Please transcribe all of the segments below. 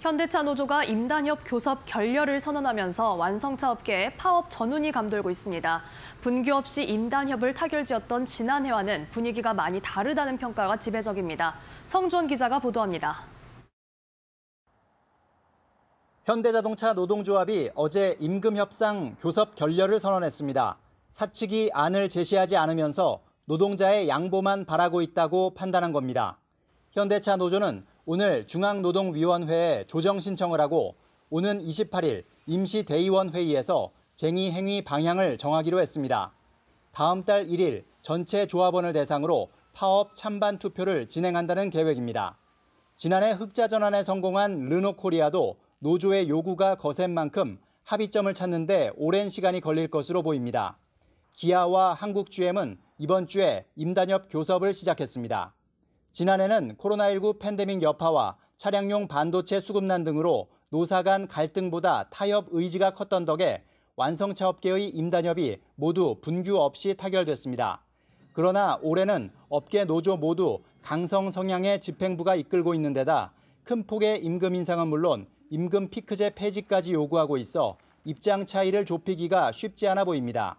현대차 노조가 임단협 교섭 결렬을 선언하면서 완성차 업계에 파업 전운이 감돌고 있습니다. 분규 없이 임단협을 타결지었던 지난해와는 분위기가 많이 다르다는 평가가 지배적입니다. 성주원 기자가 보도합니다. 현대자동차 노동조합이 어제 임금 협상 교섭 결렬을 선언했습니다. 사측이 안을 제시하지 않으면서 노동자의 양보만 바라고 있다고 판단한 겁니다. 현대차 노조는 오늘 중앙노동위원회에 조정 신청을 하고 오는 28일 임시대의원 회의에서 쟁의 행위 방향을 정하기로 했습니다. 다음 달 1일 전체 조합원을 대상으로 파업 찬반 투표를 진행한다는 계획입니다. 지난해 흑자 전환에 성공한 르노코리아도 노조의 요구가 거센 만큼 합의점을 찾는데 오랜 시간이 걸릴 것으로 보입니다. 기아와 한국GM은 이번 주에 임단협 교섭을 시작했습니다. 지난해는 코로나19 팬데믹 여파와 차량용 반도체 수급난 등으로 노사 간 갈등보다 타협 의지가 컸던 덕에 완성차 업계의 임단협이 모두 분규 없이 타결됐습니다. 그러나 올해는 업계 노조 모두 강성 성향의 집행부가 이끌고 있는 데다 큰 폭의 임금 인상은 물론 임금 피크제 폐지까지 요구하고 있어 입장 차이를 좁히기가 쉽지 않아 보입니다.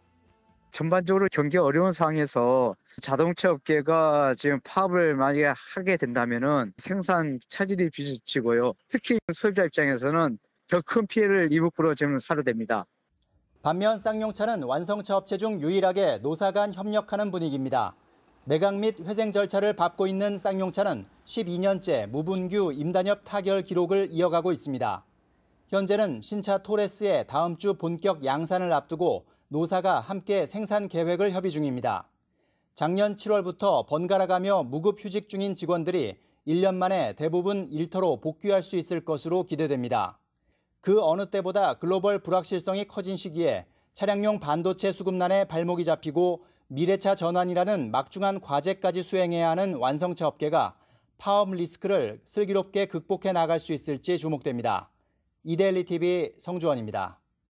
전반적으로 경기 어려운 상황에서 자동차 업계가 지금 파업을 만약에 하게 된다면은 생산 차질이 비치고요. 특히 소비자 입장에서는 더 큰 피해를 이북으로 지금 사료됩니다. 반면 쌍용차는 완성차 업체 중 유일하게 노사 간 협력하는 분위기입니다. 매각 및 회생 절차를 밟고 있는 쌍용차는 12년째 무분규 임단협 타결 기록을 이어가고 있습니다. 현재는 신차 토레스의 다음 주 본격 양산을 앞두고 노사가 함께 생산 계획을 협의 중입니다. 작년 7월부터 번갈아가며 무급 휴직 중인 직원들이 1년 만에 대부분 일터로 복귀할 수 있을 것으로 기대됩니다. 그 어느 때보다 글로벌 불확실성이 커진 시기에 차량용 반도체 수급난에 발목이 잡히고 미래차 전환이라는 막중한 과제까지 수행해야 하는 완성차 업계가 파업 리스크를 슬기롭게 극복해 나갈 수 있을지 주목됩니다. 이데일리 TV 성주원입니다.